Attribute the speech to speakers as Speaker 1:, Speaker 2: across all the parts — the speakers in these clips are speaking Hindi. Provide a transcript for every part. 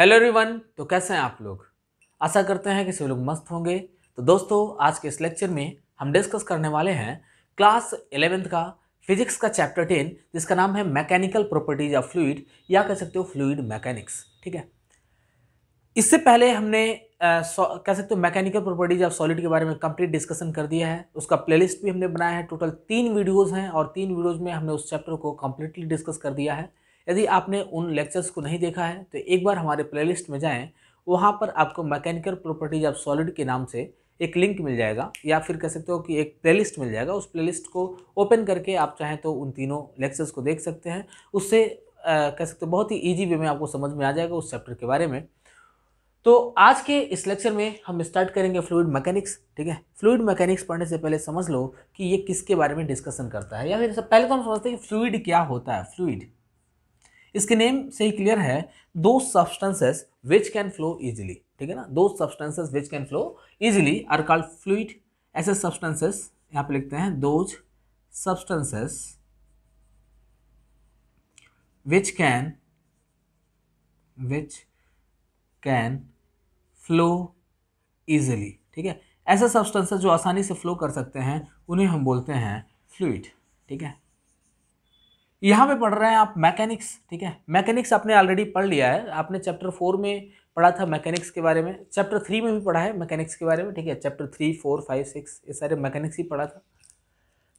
Speaker 1: हेलो एवरीवन तो कैसे हैं आप लोग आशा करते हैं कि सभी लोग मस्त होंगे तो दोस्तों आज के इस लेक्चर में हम डिस्कस करने वाले हैं क्लास एलेवेंथ का फिजिक्स का चैप्टर टेन जिसका नाम है मैकेनिकल प्रॉपर्टीज ऑफ फ्लूड या कह सकते हो फ्लूड मैकेनिक्स ठीक है इससे पहले हमने आ, कह सकते हो मैकेनिकल प्रॉपर्टीज ऑफ सॉलिड के बारे में कंप्लीट डिस्कशन कर दिया है उसका प्लेलिस्ट भी हमने बनाया है टोटल तीन वीडियोज़ हैं और तीन वीडियोज़ में हमने उस चैप्टर को कम्प्लीटली डिस्कस कर दिया है यदि आपने उन लेक्चर्स को नहीं देखा है तो एक बार हमारे प्लेलिस्ट में जाएँ वहाँ पर आपको मैकेनिकल प्रॉपर्टीज ऑफ सॉलिड के नाम से एक लिंक मिल जाएगा या फिर कह सकते हो कि एक प्लेलिस्ट मिल जाएगा उस प्लेलिस्ट को ओपन करके आप चाहें तो उन तीनों लेक्चर्स को देख सकते हैं उससे आ, कह सकते हो बहुत ही ईजी वे में आपको समझ में आ जाएगा उस चैप्टर के बारे में तो आज के इस लेक्चर में हम स्टार्ट करेंगे फ्लूड मैकेनिक्स ठीक है फ्लूड मैकेनिक्स पढ़ने से पहले समझ लो कि ये किसके बारे में डिस्कशन करता है या फिर पहले तो हम समझते हैं कि फ्लूड क्या होता है फ्लूड इसके नेम से ही क्लियर है those substances which can flow easily ठीक है ना those substances which can flow easily are called fluid ऐसे सब्सटेंसेस यहां पे लिखते हैं those substances which can which can flow easily ठीक है ऐसे सब्सटेंसेस जो आसानी से फ्लो कर सकते हैं उन्हें हम बोलते हैं फ्लूड ठीक है यहाँ पे पढ़ रहे हैं आप मैकेनिक्स ठीक है मैकेनिक्स आपने ऑलरेडी पढ़ लिया है आपने चैप्टर फोर में पढ़ा था मैकेनिक्स के बारे में चैप्टर थ्री में भी पढ़ा है मैकेनिक्स के बारे में ठीक है chapter three four five six ये सारे मैकेनिक्स ही पढ़ा था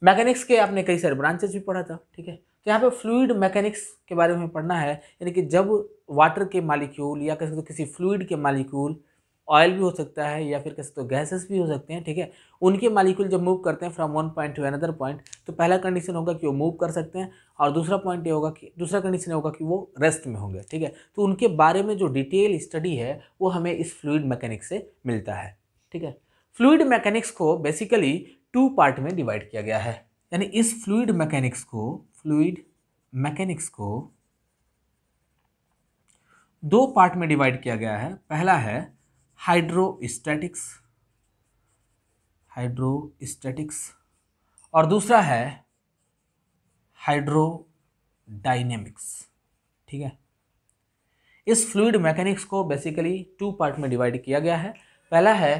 Speaker 1: मैकेनिक्स के आपने कई सारे ब्रांचेज भी पढ़ा था ठीक है तो यहाँ पे फ्लूइड मैकेनिक्स के बारे में पढ़ना है यानी कि जब वाटर के मालिक्यूल या कह सकते किसी फ्लूड के मालिक्यूल ऑयल भी हो सकता है या फिर कह सकते हो गैसेस भी हो सकते हैं ठीक है उनके मालिक्यूल जब मूव करते हैं from one point to another point तो पहला कंडीशन होगा कि वो मूव कर सकते हैं और दूसरा पॉइंट ये होगा कि दूसरा कंडीशन होगा कि वो रेस्ट में होंगे ठीक है तो उनके बारे में जो डिटेल स्टडी है वो हमें इस फ्लूड मैकेनिक्स से मिलता है ठीक है फ्लूड मैकेनिक्स को बेसिकली टू पार्ट में डिवाइड किया गया है यानी इस फ्लूड मैकेनिक्स को फ्लूड मैकेनिक्स को दो पार्ट में डिवाइड किया गया है पहला है हाइड्रोस्टैटिक्स हाइड्रोस्टैटिक्स और दूसरा है हाइड्रोडाइनेमिक्स ठीक है इस फ्लूड मैकेनिक्स को बेसिकली टू पार्ट में डिवाइड किया गया है पहला है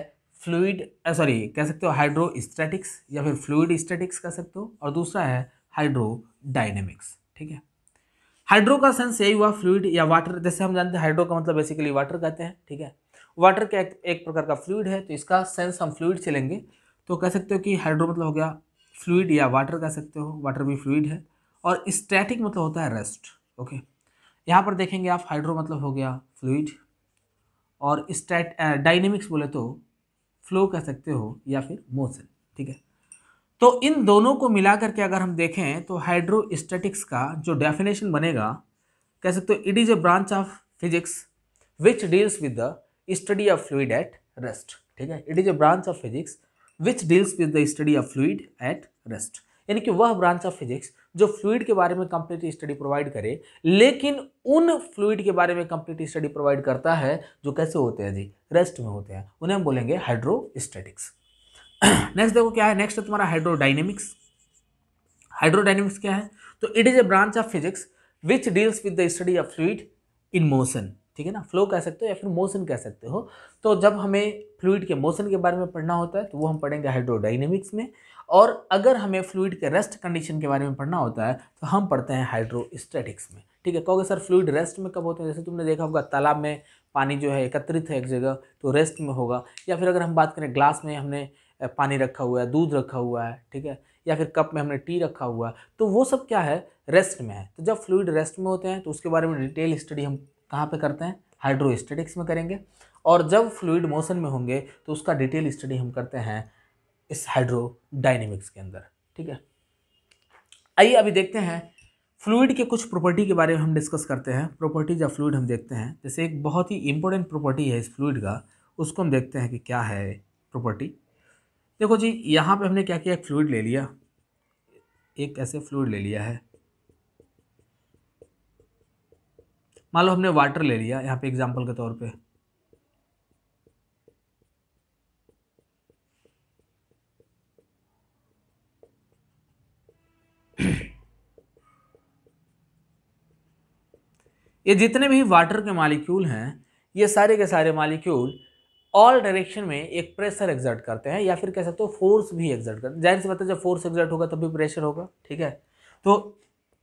Speaker 1: फ्लूड सॉरी कह सकते हो हाइड्रोस्टैटिक्स या फिर फ्लूड स्टैटिक्स कह सकते हो और दूसरा है हाइड्रोडाइनेमिक्स ठीक है हाइड्रो का सेंस यही हुआ फ्लूड या वाटर जैसे हम जानते हैं हाइड्रो का मतलब बेसिकली वाटर कहते हैं ठीक है वाटर का एक, एक प्रकार का फ्लूड है तो इसका सेंस हम फ्लूड से लेंगे तो कह सकते हो कि हाइड्रो मतलब हो गया फ्लूड या वाटर कह सकते हो वाटर भी फ्लूड है और स्टैटिक मतलब होता है रेस्ट ओके यहाँ पर देखेंगे आप हाइड्रो मतलब हो गया फ्लूड और स्टैट डायनेमिक्स बोले तो फ्लो कह सकते हो या फिर मोशन ठीक है तो इन दोनों को मिला करके अगर हम देखें तो हाइड्रो स्टैटिक्स का जो डेफिनेशन बनेगा कह सकते हो it is a branch of physics which deals with the study of fluid at rest ठीक है it is a branch of physics which deals with the study of fluid at rest यानी कि वह ब्रांच ऑफ फिजिक्स जो फ्लूड के बारे में कंप्लीट स्टडी प्रोवाइड करे लेकिन उन फ्लूड के बारे में कंप्लीट स्टडी प्रोवाइड करता है जो कैसे होते हैं जी रेस्ट में होते हैं उन्हें हम बोलेंगे हाइड्रोस्टेटिक्स नेक्स्ट देखो क्या है नेक्स्ट है तुम्हारा हाइड्रोडाइनेमिक्स हाइड्रोडाइनेमिक्स क्या है तो it is a branch of physics which deals with the study of fluid in motion ठीक है ना फ्लो कह सकते हो या फिर मोशन कह सकते हो तो जब हमें फ्लूड के मोशन के बारे में पढ़ना होता है तो वो हम पढ़ेंगे हाइड्रोडाइनमिक्स में और अगर हमें फ्लूड के रेस्ट कंडीशन के बारे में पढ़ना होता है तो हम पढ़ते हैं हाइड्रोस्टेटिक्स में ठीक है कहोगे सर फ्लूड रेस्ट में कब होते हैं जैसे तुमने देखा होगा तालाब में पानी जो है एकत्रित है एक जगह तो रेस्ट में होगा या फिर अगर हम बात करें ग्लास में हमने पानी रखा हुआ है दूध रखा हुआ है ठीक है या फिर कप में हमने टी रखा हुआ है तो वो सब क्या है रेस्ट में है तो जब फ्लूड रेस्ट में होते हैं तो उसके बारे में डिटेल स्टडी हम कहाँ पे करते हैं हाइड्रोस्टेटिक्स में करेंगे और जब फ्लूड मोशन में होंगे तो उसका डिटेल स्टडी हम करते हैं इस हाइड्रो डायनेमिक्स के अंदर ठीक है आइए अभी देखते हैं फ्लूड के कुछ प्रॉपर्टी के बारे में हम डिस्कस करते हैं प्रॉपर्टीज ऑफ फ्लूड हम देखते हैं जैसे एक बहुत ही इंपॉर्टेंट प्रॉपर्टी है इस फ्लूड का उसको हम देखते हैं कि क्या है प्रॉपर्टी देखो जी यहाँ पे हमने क्या किया एक फ्लूड ले लिया एक ऐसे फ्लूड ले लिया है मान लो हमने वाटर ले लिया यहाँ पे एग्जाम्पल के तौर पे ये जितने भी वाटर के मालिक्यूल हैं ये सारे के सारे मालिक्यूल ऑल डायरेक्शन में एक प्रेशर एग्जर्ट करते हैं या फिर कह सकते हो फोर्स भी एग्जर्ट करते हैं जाहिर सी बात है जब फोर्स एग्जर्ट होगा तब भी प्रेशर होगा ठीक है तो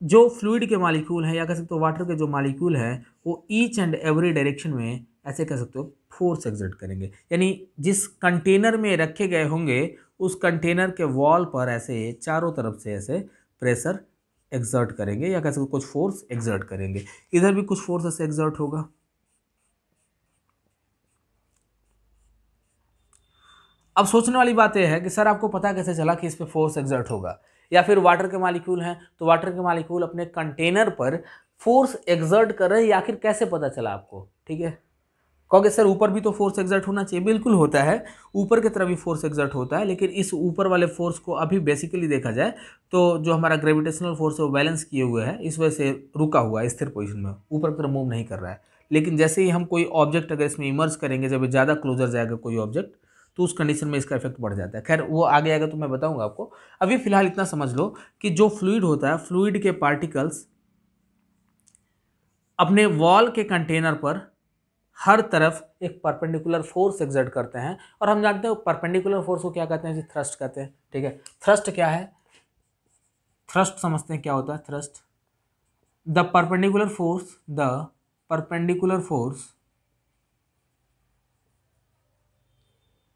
Speaker 1: जो फ्लूड के मालिक्यूल हैं या कह सकते हो वाटर के जो मालिक्यूल हैं वो ईच एंड एवरी डायरेक्शन में ऐसे कह सकते हो फोर्स एग्जर्ट करेंगे यानी जिस कंटेनर में रखे गए होंगे उस कंटेनर के वॉल पर ऐसे चारों तरफ से ऐसे प्रेशर एग्जर्ट करेंगे या कह सकते कुछ फोर्स एग्जर्ट करेंगे इधर भी कुछ फोर्स ऐसे एग्जर्ट होगा अब सोचने वाली बात यह है कि सर आपको पता कैसे चला कि इस पर फोर्स एग्जर्ट होगा या फिर वाटर के मालिक्यूल हैं तो वाटर के मालिक्यूल अपने कंटेनर पर फोर्स एग्जर्ट कर रहे हैं या फिर कैसे पता चला आपको ठीक है कहोगे सर ऊपर भी तो फोर्स एग्जर्ट होना चाहिए बिल्कुल होता है ऊपर की तरफ भी फोर्स एग्जर्ट होता है लेकिन इस ऊपर वाले फोर्स को अभी बेसिकली देखा जाए तो जो हमारा ग्रेविटेशनल फोर्स है वो बैलेंस किए हुए है इस वजह से रुका हुआ है स्थिर पोजिशन में ऊपर की तरफ मूव नहीं कर रहा है लेकिन जैसे ही हम कोई ऑब्जेक्ट अगर इसमें इमर्ज करेंगे जब ज़्यादा क्लोजर जाएगा कोई ऑब्जेक्ट तो उस कंडीशन में इसका इफेक्ट बढ़ जाता है खैर वो आगे आएगा तो मैं बताऊंगा आपको अभी फ़िलहाल इतना समझ लो कि जो फ्लूड होता है फ्लूड के पार्टिकल्स अपने वॉल के कंटेनर पर हर तरफ एक परपेंडिकुलर फोर्स एग्जर्ट करते हैं और हम जानते हैं परपेंडिकुलर फोर्स को क्या कहते हैं जी थ्रस्ट कहते हैं ठीक है थ्रस्ट क्या है थ्रस्ट समझते हैं क्या होता है thrust the perpendicular force the perpendicular force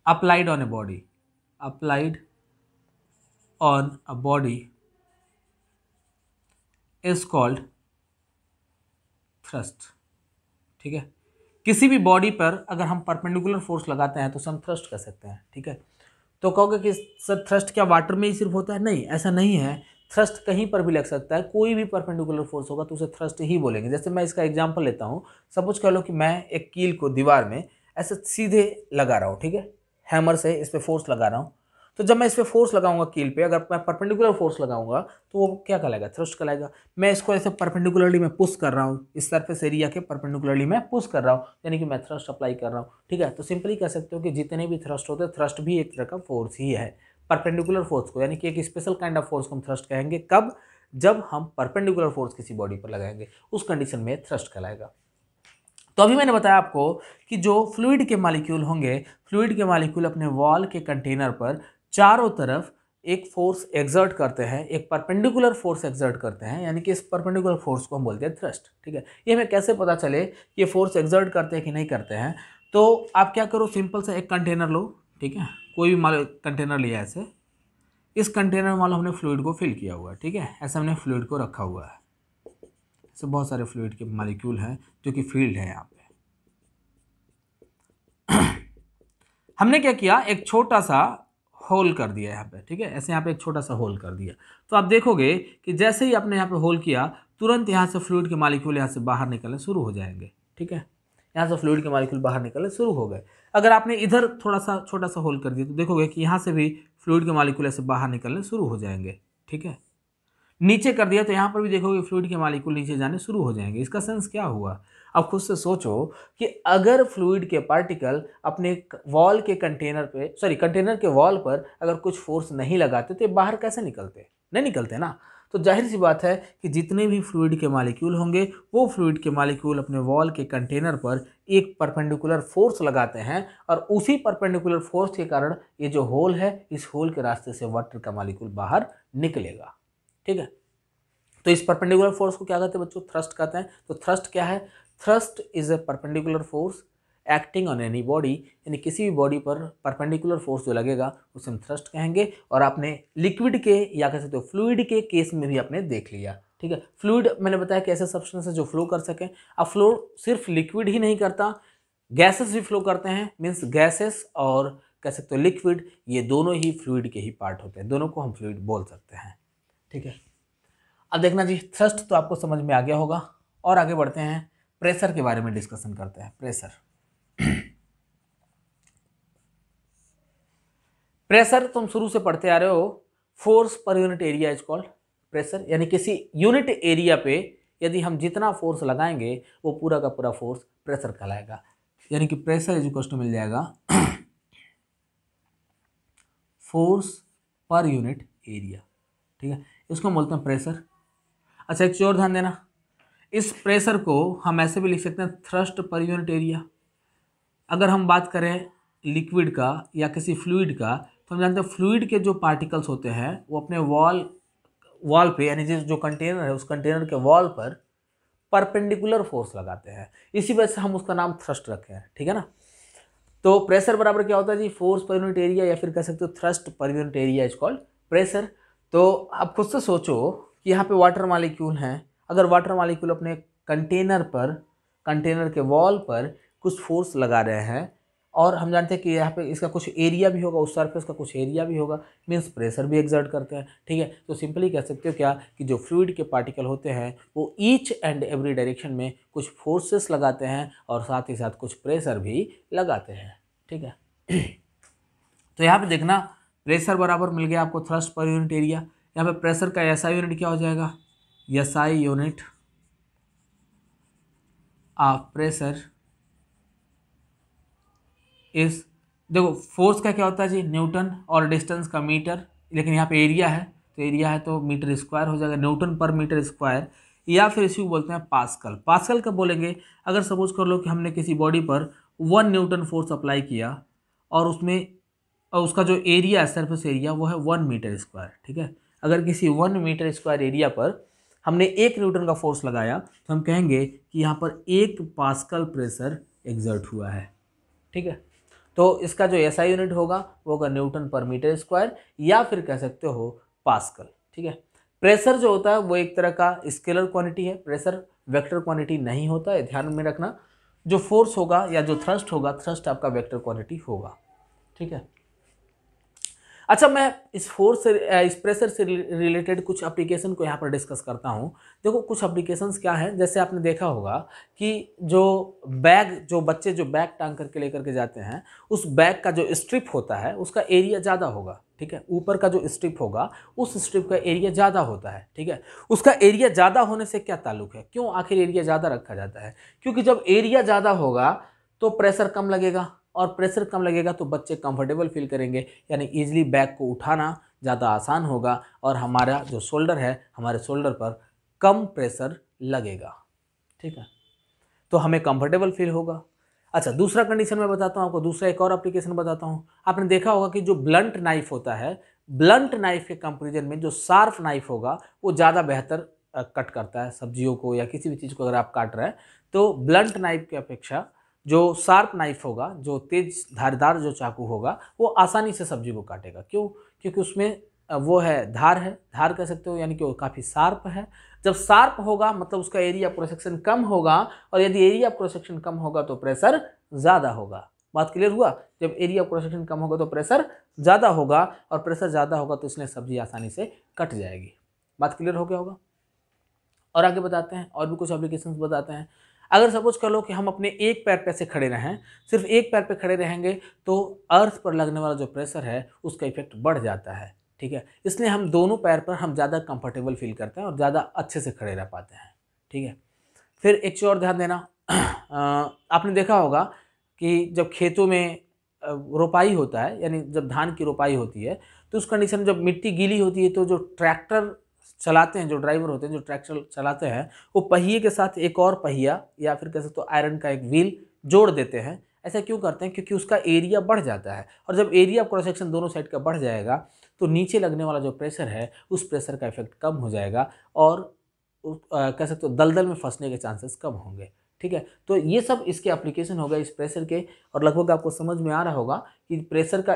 Speaker 1: applied on a body applied on a body is called thrust ठीक है किसी भी बॉडी पर अगर हम परपेंडिकुलर फोर्स लगाते हैं तो हम थ्रस्ट कह सकते हैं ठीक है तो कहोगे कि सर थ्रस्ट क्या वाटर में ही सिर्फ होता है नहीं ऐसा नहीं है थ्रस्ट कहीं पर भी लग सकता है कोई भी परपेंडिकुलर फोर्स होगा तो उसे थ्रस्ट ही बोलेंगे जैसे मैं इसका एग्जांपल लेता हूँ सपोज कह लो कि मैं एक कील को दीवार में ऐसे सीधे लगा रहा हूँ ठीक है हैमर से इस पर फोर्स लगा रहा हूँ तो जब मैं इस पर फोर्स लगाऊंगा कील पे अगर मैं परपेंडिकुलर फोर्स लगाऊंगा तो वो क्या कहलाएगा थ्रस्ट कहलाएगा मैं इसको ऐसे परपेंडिकुलरली मैं पुश कर रहा हूँ इस सरफेस एरिया के परपेंडिकुलरली मैं पुश कर रहा हूँ यानी कि मैं थ्रस्ट अप्लाई कर रहा हूँ ठीक है तो सिंपली कह सकते हो कि जितने भी थ्रस्ट होते हैं थ्रस्ट भी एक तरह का फोर्स ही है परपेंडिकुलर फोर्स को यानी कि एक स्पेशल काइंड ऑफ फोर्स को हम थ्रस्ट कहेंगे कब जब हम परपेंडिकुलर फोर्स किसी बॉडी पर लगाएंगे उस कंडीशन में थ्रस्ट कहलाएगा तो अभी मैंने बताया आपको कि जो फ्लूड के मालिक्यूल होंगे फ्लूड के मालिक्यूल अपने वॉल के कंटेनर पर चारों तरफ एक फोर्स एग्जर्ट करते हैं एक परपेंडिकुलर फोर्स एग्जर्ट करते हैं यानी कि इस परपेंडिकुलर फोर्स को हम बोलते हैं थ्रस्ट ठीक है ये हमें कैसे पता चले कि ये फोर्स एग्जर्ट करते हैं कि नहीं करते हैं तो आप क्या करो सिंपल सा एक कंटेनर लो ठीक है कोई भी माल कंटेनर लिया ऐसे इस कंटेनर में मान लो हमने फ्लूड को फिल किया हुआ है ठीक है ऐसे हमने फ्लूड को रखा हुआ है से बहुत सारे फ्लूड के मालिक्यूल हैं जो कि फील्ड है यहाँ पे हमने क्या किया एक छोटा सा होल कर दिया यहाँ पे ठीक है ऐसे यहाँ पे एक छोटा सा होल कर दिया तो आप देखोगे कि जैसे ही आपने यहाँ पे होल किया तुरंत यहाँ से फ्लूड के मालिक्यूल यहाँ से बाहर निकलने शुरू हो जाएंगे ठीक है यहाँ से फ्लूड के मालिक्यूल बाहर निकलने शुरू हो गए अगर आपने इधर थोड़ा सा छोटा सा होल कर दिया तो देखोगे कि यहाँ से भी फ्लूड के मालिक्यूल ऐसे बाहर निकलने शुरू हो जाएंगे ठीक है नीचे कर दिया तो यहाँ पर भी देखोगे फ्लूड के मालिकुल नीचे जाने शुरू हो जाएंगे इसका सेंस क्या हुआ अब खुद से सोचो कि अगर फ्लूड के पार्टिकल अपने वॉल के कंटेनर पे सॉरी कंटेनर के वॉल पर अगर कुछ फोर्स नहीं लगाते तो बाहर कैसे निकलते नहीं निकलते ना तो जाहिर सी बात है कि जितने भी फ्लूड के मालिक्यूल होंगे वो फ्लूड के मालिक्यूल अपने वॉल के कंटेनर पर एक परपेंडिकुलर फोर्स लगाते हैं और उसी परपेंडिकुलर फोर्स के कारण ये जो होल है इस होल के रास्ते से वाटर का मालिक्यूल बाहर निकलेगा ठीक है तो इस परपेंडिकुलर फोर्स को क्या कहते हैं बच्चों थ्रस्ट कहते हैं तो थ्रस्ट क्या है thrust is a perpendicular force acting on any body यानी किसी भी बॉडी पर परपेंडिकुलर फोर्स जो लगेगा उसे हम थ्रस्ट कहेंगे और आपने लिक्विड के या कह सकते हो फ्लूड के केस में भी आपने देख लिया ठीक है फ्लूड मैंने बताया कि ऐसे सब्सटेंस है जो फ्लो कर सकें अब फ्लो सिर्फ लिक्विड ही नहीं करता गैसेस भी फ्लो करते हैं मीन्स गैसेस और कह सकते हो लिक्विड ये दोनों ही फ्लूड के ही पार्ट होते हैं दोनों को हम फ्लूड बोल सकते हैं ठीक है अब देखना जी थ्रस्ट तो आपको समझ में आ गया होगा और आगे बढ़ते हैं प्रेशर के बारे में डिस्कशन करते हैं प्रेशर प्रेशर तुम शुरू से पढ़ते आ रहे हो force per unit area is called pressure यानी किसी यूनिट एरिया पे यदि हम जितना फोर्स लगाएंगे वो पूरा का पूरा फोर्स प्रेशर कहलाएगा यानी कि प्रेशर इज इक्वल टू मिल जाएगा फोर्स पर यूनिट एरिया ठीक है इसको हम बोलते हैं प्रेशर अच्छा एक चोर ध्यान देना इस प्रेशर को हम ऐसे भी लिख सकते हैं थ्रस्ट पर यूनिट एरिया अगर हम बात करें लिक्विड का या किसी फ्लूड का तो हम जानते हैं फ्लूड के जो पार्टिकल्स होते हैं वो अपने वॉल वॉल पे यानी जिस जो कंटेनर है उस कंटेनर के वॉल पर परपेंडिकुलर फोर्स लगाते हैं इसी वजह से हम उसका नाम थ्रस्ट रखे हैं ठीक है ना तो प्रेशर बराबर क्या होता है जी फोर्स पर यूनिट एरिया या फिर कह सकते हो thrust per unit area is called pressure तो आप खुद से सोचो कि यहाँ पे वाटर मालिक्यूल हैं अगर वाटर मालिक्यूल अपने कंटेनर पर कंटेनर के वॉल पर कुछ फोर्स लगा रहे हैं और हम जानते हैं कि यहाँ पे इसका कुछ एरिया भी होगा उस सरफेस का कुछ एरिया भी होगा मीन्स प्रेशर भी एग्जर्ट करते हैं ठीक है तो सिंपली कह सकते हो क्या कि जो फ्लूड के पार्टिकल होते हैं वो ईच एंड एवरी डायरेक्शन में कुछ फोर्सेस लगाते हैं और साथ ही साथ कुछ प्रेशर भी लगाते हैं ठीक है तो यहाँ पे देखना प्रेशर बराबर मिल गया आपको थ्रस्ट पर यूनिट एरिया यहाँ पे प्रेशर का एस आई यूनिट क्या हो जाएगा S I unit of pressure इस देखो फोर्स का क्या होता है जी न्यूटन और डिस्टेंस का मीटर लेकिन यहाँ पे एरिया है तो एरिया है तो मीटर स्क्वायर हो जाएगा न्यूटन पर मीटर स्क्वायर या फिर इसी को बोलते हैं पास्कल पास्कल कब बोलेंगे अगर सपोज कर लो कि हमने किसी बॉडी पर वन न्यूटन फोर्स अप्लाई किया और उसमें और उसका जो एरिया सरफेस एरिया वो है वन मीटर स्क्वायर ठीक है अगर किसी वन मीटर स्क्वायर एरिया पर हमने एक न्यूटन का फोर्स लगाया तो हम कहेंगे कि यहाँ पर एक पास्कल प्रेशर एग्जर्ट हुआ है ठीक है तो इसका जो एसआई SI यूनिट होगा वो होगा न्यूटन पर मीटर स्क्वायर या फिर कह सकते हो पास्कल ठीक है प्रेशर जो होता है वो एक तरह का स्केलर क्वांटिटी है प्रेशर वेक्टर क्वांटिटी नहीं होता है ध्यान में रखना जो फोर्स होगा या जो थ्रस्ट होगा थ्रस्ट आपका वेक्टर क्वांटिटी होगा ठीक है अच्छा मैं इस फोर्स से इस प्रेशर से रिलेटेड कुछ एप्लीकेशन को यहाँ पर डिस्कस करता हूँ देखो कुछ एप्लीकेशंस क्या हैं जैसे आपने देखा होगा कि जो बैग जो बच्चे जो बैग टांग करके लेकर के जाते हैं उस बैग का जो स्ट्रिप होता है उसका एरिया ज़्यादा होगा ठीक है ऊपर का जो स्ट्रिप होगा उस स्ट्रिप का एरिया ज़्यादा होता है ठीक है उसका एरिया ज़्यादा होने से क्या ताल्लुक है क्यों आखिर एरिया ज़्यादा रखा जाता है क्योंकि जब एरिया ज़्यादा होगा तो प्रेशर कम लगेगा और प्रेशर कम लगेगा तो बच्चे कंफर्टेबल फील करेंगे यानी ईजिली बैग को उठाना ज़्यादा आसान होगा और हमारा जो शोल्डर है हमारे शोल्डर पर कम प्रेशर लगेगा ठीक है तो हमें कंफर्टेबल फील होगा अच्छा दूसरा कंडीशन मैं बताता हूँ आपको दूसरा एक और एप्लीकेशन बताता हूँ आपने देखा होगा कि जो ब्लंट नाइफ होता है ब्लंट नाइफ के कंपेरिजन में जो सार्फ़ नाइफ होगा वो ज़्यादा बेहतर कट करता है सब्जियों को या किसी भी चीज़ को अगर आप काट रहे हैं तो ब्लंट नाइफ की अपेक्षा जो शार्प नाइफ होगा जो तेज धारदार जो चाकू होगा वो आसानी से सब्जी को काटेगा क्यों क्योंकि उसमें वो है धार है धार कह सकते हो यानी कि वो काफ़ी शार्प है जब शार्प होगा मतलब उसका एरिया प्रोसेक्शन कम होगा और यदि एरिया प्रोसेक्शन कम होगा तो प्रेशर ज़्यादा होगा बात क्लियर हुआ जब एरिया प्रोसेक्शन कम होगा तो प्रेशर ज़्यादा होगा और प्रेशर ज़्यादा होगा तो इसलिए सब्जी आसानी से कट जाएगी बात क्लियर हो गया होगा और आगे बताते हैं और भी कुछ एप्लीकेशन बताते हैं अगर सपोज कर लो कि हम अपने एक पैर पे से खड़े रहें सिर्फ एक पैर पे खड़े रहेंगे तो अर्थ पर लगने वाला जो प्रेशर है उसका इफेक्ट बढ़ जाता है ठीक है इसलिए हम दोनों पैर पर हम ज़्यादा कंफर्टेबल फील करते हैं और ज़्यादा अच्छे से खड़े रह पाते हैं ठीक है फिर एक चीज़ और ध्यान देना आपने देखा होगा कि जब खेतों में रोपाई होता है यानी जब धान की रोपाई होती है तो उस कंडीशन में जब मिट्टी गीली होती है तो जो ट्रैक्टर चलाते हैं जो ड्राइवर होते हैं जो ट्रैक्टर चलाते हैं वो पहिए के साथ एक और पहिया या फिर कह सकते हो आयरन का एक व्हील जोड़ देते हैं ऐसा क्यों करते हैं क्योंकि उसका एरिया बढ़ जाता है और जब एरिया क्रॉस सेक्शन दोनों साइड का बढ़ जाएगा तो नीचे लगने वाला जो प्रेशर है उस प्रेशर का इफेक्ट कम हो जाएगा और कह सकते हो दलदल में फंसने के चांसेस कम होंगे ठीक है तो ये सब इसके एप्लीकेशन होगा इस प्रेशर के और लगभग आपको समझ में आ रहा होगा कि प्रेशर का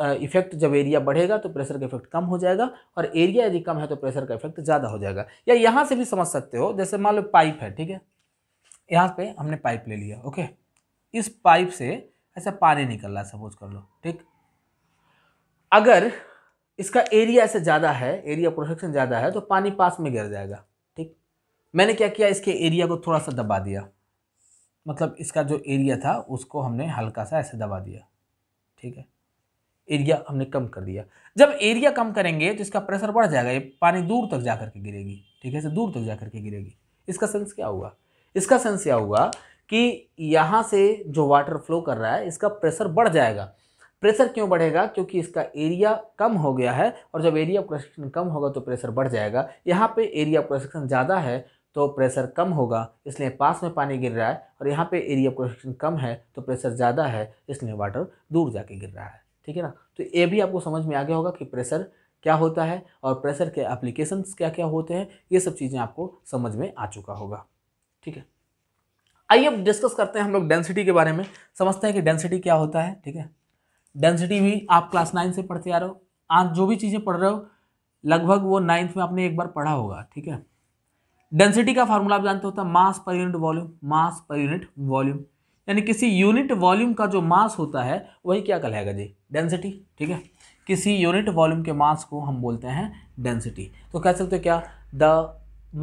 Speaker 1: इफेक्ट जब एरिया बढ़ेगा तो प्रेशर का इफेक्ट कम हो जाएगा और एरिया यदि कम है तो प्रेशर का इफेक्ट ज़्यादा हो जाएगा या यहाँ से भी समझ सकते हो जैसे मान लो पाइप है ठीक है यहाँ पे हमने पाइप ले लिया ओके इस पाइप से ऐसा पानी निकल रहा है सपोज कर लो ठीक अगर इसका एरिया ऐसे ज़्यादा है एरिया प्रोटेक्शन ज़्यादा है तो पानी पास में गिर जाएगा ठीक मैंने क्या किया इसके एरिया को थोड़ा सा दबा दिया मतलब इसका जो एरिया था उसको हमने हल्का सा ऐसे दबा दिया ठीक है एरिया हमने कम कर दिया जब एरिया कम करेंगे तो इसका प्रेशर बढ़ जाएगा ये पानी दूर तक जा करके गिरेगी ठीक है सर दूर तक जा करके गिरेगी इसका सेंस क्या हुआ इसका सेंस क्या हुआ कि यहाँ से जो वाटर फ्लो कर रहा है इसका प्रेशर बढ़ जाएगा प्रेशर क्यों बढ़ेगा क्योंकि इसका एरिया कम हो गया है और जब एरिया ऑफ क्रस्टेशन कम होगा तो प्रेशर बढ़ जाएगा यहाँ पे एरिया ऑफ क्रस्टेशन ज़्यादा है तो प्रेशर कम होगा इसलिए पास में पानी गिर रहा है और यहाँ पे एरिया ऑफ क्रस्टेशन कम है तो प्रेशर ज़्यादा है इसलिए वाटर दूर जाके गिर रहा है ठीक है ना तो ये भी आपको समझ में आ गया होगा कि प्रेशर क्या होता है और प्रेशर के एप्लीकेशन क्या क्या होते हैं ये सब चीज़ें आपको समझ में आ चुका होगा ठीक है आइए अब डिस्कस करते हैं हम लोग डेंसिटी के बारे में समझते हैं कि डेंसिटी क्या होता है ठीक है डेंसिटी भी आप क्लास नाइन्थ से पढ़ते आ रहे हो आज जो भी चीज़ें पढ़ रहे हो लगभग वो नाइन्थ में आपने एक बार पढ़ा होगा ठीक है डेंसिटी का फार्मूला आप जानते होता है मास per unit volume mass per unit volume यानी किसी यूनिट वॉल्यूम का जो मास होता है वही क्या कहलाएगा जी डेंसिटी ठीक है किसी यूनिट वॉल्यूम के मास को हम बोलते हैं डेंसिटी तो कह सकते हो क्या the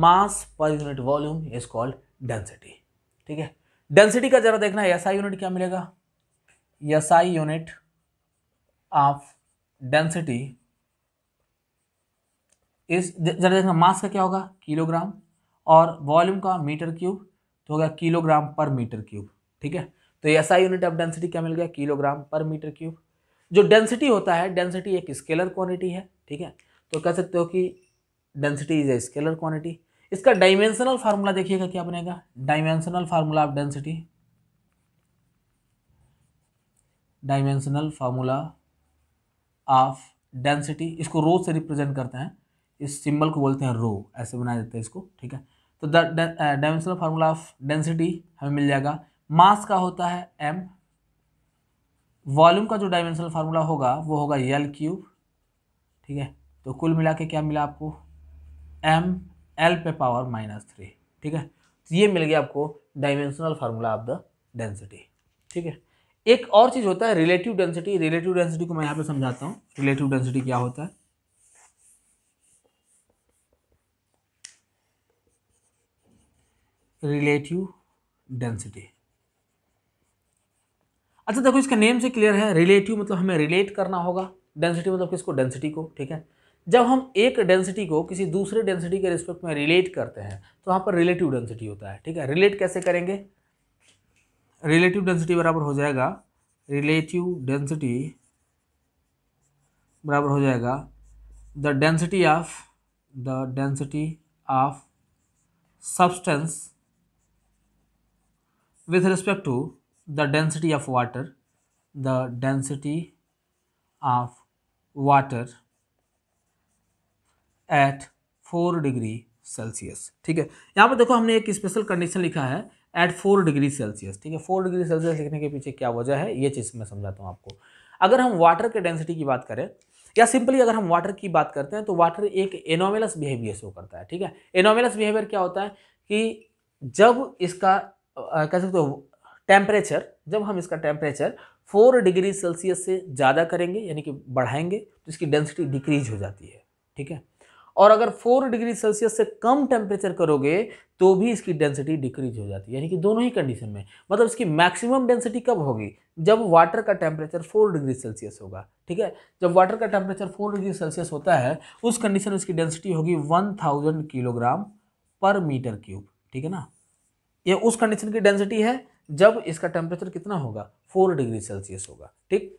Speaker 1: mass per unit volume is called density ठीक है डेंसिटी का जरा देखना एसआई यूनिट क्या मिलेगा S I unit of density इस जरा देखना मास का क्या होगा किलोग्राम और वॉल्यूम का मीटर क्यूब तो होगा किलोग्राम पर मीटर क्यूब ठीक है तो ऐसा यूनिट ऑफ डेंसिटी क्या मिल गया किलोग्राम पर मीटर क्यूब जो डेंसिटी होता है डेंसिटी एक स्केलर क्वांटिटी है ठीक है तो कह सकते हो कि density is a scalar quantity इसका डाइमेंशनल फार्मूला देखिएगा क्या बनेगा dimensional formula of density dimensional formula of density इसको रो से रिप्रेजेंट करते हैं इस सिंबल को बोलते हैं रो ऐसे बनाया जाता है इसको ठीक है तो डायमेंशनल फार्मूला ऑफ डेंसिटी हमें मिल जाएगा मास का होता है एम वॉल्यूम का जो डायमेंशनल फार्मूला होगा वो होगा यल क्यूब ठीक है तो कुल मिला के क्या मिला आपको एम एल पे पावर माइनस थ्री ठीक है तो ये मिल गया आपको dimensional formula of the density ठीक है एक और चीज़ होता है रिलेटिव डेंसिटी रिलेटिव डेंसिटी को मैं यहाँ पे समझाता हूँ रिलेटिव डेंसिटी क्या होता है रिलेटिव डेंसिटी अच्छा देखो इसका नेम से क्लियर है रिलेटिव मतलब हमें रिलेट करना होगा डेंसिटी मतलब किसको डेंसिटी को ठीक है जब हम एक डेंसिटी को किसी दूसरे डेंसिटी के रिस्पेक्ट में रिलेट करते हैं तो वहाँ पर रिलेटिव डेंसिटी होता है ठीक है रिलेट कैसे करेंगे रिलेटिव डेंसिटी बराबर हो जाएगा रिलेटिव डेंसिटी बराबर हो जाएगा the density of the density of substance with respect to the density of water the density of water at four degree Celsius ठीक है यहाँ पर देखो हमने एक स्पेशल कंडीशन लिखा है एट फोर डिग्री सेल्सियस ठीक है फोर डिग्री सेल्सियस लिखने के पीछे क्या वजह है ये चीज़ मैं समझाता हूँ आपको अगर हम वाटर के डेंसिटी की बात करें या सिंपली अगर हम वाटर की बात करते हैं तो वाटर एक एनोमेलस बिहेवियर शो करता है ठीक है एनोमेलस बिहेवियर क्या होता है कि जब इसका कह सकते हो टेम्परेचर जब हम इसका टेम्परेचर फोर डिग्री सेल्सियस से ज़्यादा करेंगे यानी कि बढ़ाएंगे तो इसकी डेंसिटी डिक्रीज हो जाती है ठीक है और अगर फोर डिग्री सेल्सियस से कम टेम्परेचर करोगे तो भी इसकी डेंसिटी डिक्रीज हो जाती है यानी कि दोनों ही कंडीशन में मतलब इसकी मैक्सिमम डेंसिटी कब होगी जब वाटर का टेम्परेचर फोर डिग्री सेल्सियस होगा ठीक है जब वाटर का टेम्परेचर फोर डिग्री सेल्सियस होता है उस कंडीशन में इसकी डेंसिटी होगी one thousand kilogram per metre cube ठीक है ना ये उस कंडीशन की डेंसिटी है जब इसका टेम्परेचर कितना होगा फोर डिग्री सेल्सियस होगा ठीक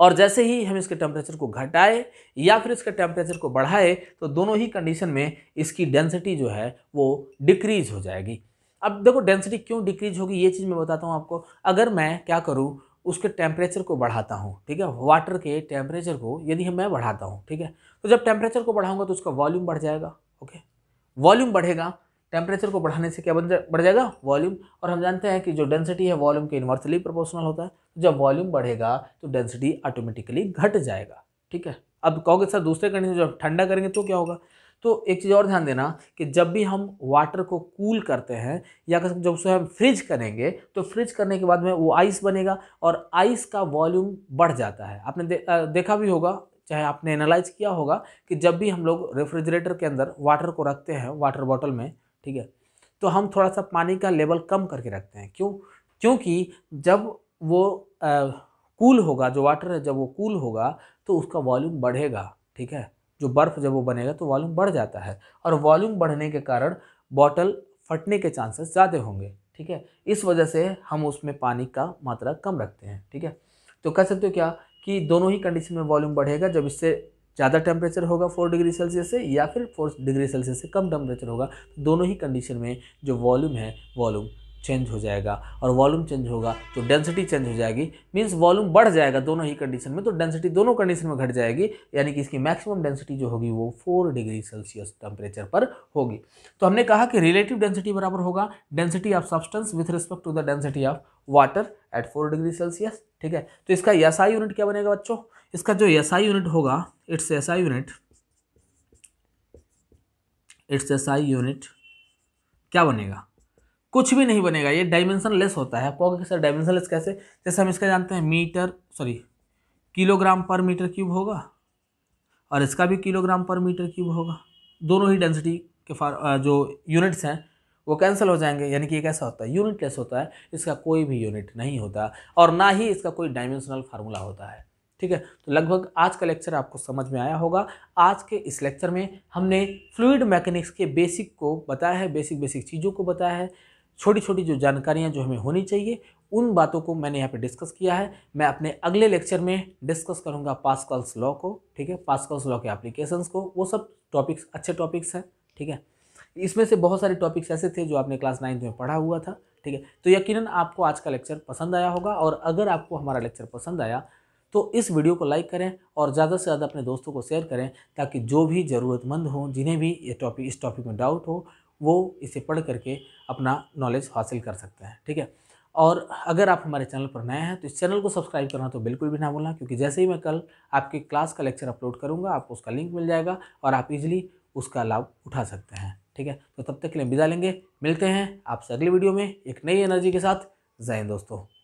Speaker 1: और जैसे ही हम इसके टेम्परेचर को घटाए या फिर इसके टेम्परेचर को बढ़ाए तो दोनों ही कंडीशन में इसकी डेंसिटी जो है वो डिक्रीज हो जाएगी अब देखो डेंसिटी क्यों डिक्रीज होगी ये चीज़ मैं बताता हूँ आपको अगर मैं क्या करूँ उसके टेम्परेचर को बढ़ाता हूँ ठीक है वाटर के टेम्परेचर को यदि मैं बढ़ाता हूँ ठीक है तो जब टेम्परेचर को बढ़ाऊँगा तो उसका वॉल्यूम बढ़ जाएगा ओके वॉल्यूम बढ़ेगा टेम्परेचर को बढ़ाने से क्या बन जा बढ़ जाएगा वॉल्यूम और हम जानते हैं कि जो डेंसिटी है वॉल्यूम के इन्वर्सली प्रोपोर्शनल होता है तो जब वॉल्यूम बढ़ेगा तो डेंसिटी ऑटोमेटिकली घट जाएगा ठीक है अब कहोगे सर दूसरे कंडीशन जब ठंडा करेंगे तो क्या होगा तो एक चीज़ और ध्यान देना कि जब भी हम वाटर को कूल करते हैं या जब उसे हम फ्रिज करेंगे तो फ्रिज करने के बाद में वो आइस बनेगा और आइस का वॉल्यूम बढ़ जाता है आपने दे, देखा भी होगा चाहे आपने एनालाइज किया होगा कि जब भी हम लोग रेफ्रिजरेटर के अंदर वाटर को रखते हैं वाटर बॉटल में ठीक है तो हम थोड़ा सा पानी का लेवल कम करके रखते हैं क्यों क्योंकि जब वो कूल होगा जो वाटर है जब वो कूल होगा तो उसका वॉल्यूम बढ़ेगा ठीक है जो बर्फ़ जब वो बनेगा तो वॉल्यूम बढ़ जाता है और वॉल्यूम बढ़ने के कारण बॉटल फटने के चांसेस ज़्यादा होंगे ठीक है इस वजह से हम उसमें पानी का मात्रा कम रखते हैं ठीक है तो कह सकते हो क्या कि दोनों ही कंडीशन में वॉल्यूम बढ़ेगा जब इससे ज़्यादा टेम्परेचर होगा फोर डिग्री सेल्सियस से या फिर फोर डिग्री सेल्सियस से कम टेम्परेचर होगा तो दोनों ही कंडीशन में जो वॉल्यूम है वॉल्यूम चेंज हो जाएगा और वॉल्यूम चेंज होगा तो डेंसिटी चेंज हो जाएगी मीन्स वॉल्यूम बढ़ जाएगा दोनों ही कंडीशन में तो डेंसिटी दोनों कंडीशन में घट जाएगी यानी कि इसकी मैक्सिमम डेंसिटी जो होगी वो फोर डिग्री सेल्सियस टेम्परेचर पर होगी तो हमने कहा कि रिलेटिव डेंसिटी बराबर होगा density of substance with respect to the density of water at four degree Celsius ठीक है तो इसका एसआई यूनिट क्या बनेगा बच्चों इसका जो एस आई यूनिट होगा it's S I unit it's S I unit क्या बनेगा कुछ भी नहीं बनेगा ये डायमेंशन लेस होता है आपको सर डायमेंशन लेस कैसे जैसे हम इसका जानते हैं metre sorry kilogram per metre cube होगा और इसका भी किलोग्राम पर मीटर क्यूब होगा दोनों ही डेंसिटी के फार जो यूनिट्स हैं वो कैंसिल हो जाएंगे यानी कि ये कैसा होता है यूनिट लेस होता है इसका कोई भी यूनिट नहीं होता और ना ही इसका कोई डायमेंशनल फार्मूला होता है ठीक है तो लगभग आज का लेक्चर आपको समझ में आया होगा आज के इस लेक्चर में हमने फ्लूड मैकेनिक्स के बेसिक को बताया है बेसिक बेसिक चीज़ों को बताया है छोटी छोटी जो जानकारियाँ जो हमें होनी चाहिए उन बातों को मैंने यहाँ पे डिस्कस किया है मैं अपने अगले लेक्चर में डिस्कस करूँगा पास्कल्स लॉ को ठीक है पास्कल्स लॉ के एप्लीकेशंस को वो सब टॉपिक्स अच्छे टॉपिक्स हैं ठीक है इसमें से बहुत सारे टॉपिक्स ऐसे थे जो आपने क्लास नाइन्थ में पढ़ा हुआ था ठीक है तो यकीनन आपको आज का लेक्चर पसंद आया होगा और अगर आपको हमारा लेक्चर पसंद आया तो इस वीडियो को लाइक करें और ज़्यादा से ज़्यादा अपने दोस्तों को शेयर करें ताकि जो भी ज़रूरतमंद हों जिन्हें भी ये टॉपिक इस टॉपिक में डाउट हो वो इसे पढ़ करके अपना नॉलेज हासिल कर सकते हैं ठीक है और अगर आप हमारे चैनल पर नए हैं तो इस चैनल को सब्सक्राइब करना तो बिल्कुल भी ना भूलना क्योंकि जैसे ही मैं कल आपके क्लास का लेक्चर अपलोड करूँगा आपको उसका लिंक मिल जाएगा और आप इजीली उसका लाभ उठा सकते हैं ठीक है तो तब तक के लिए विदा लेंगे मिलते हैं आपसे अगली वीडियो में एक नई एनर्जी के साथ जय दोस्तों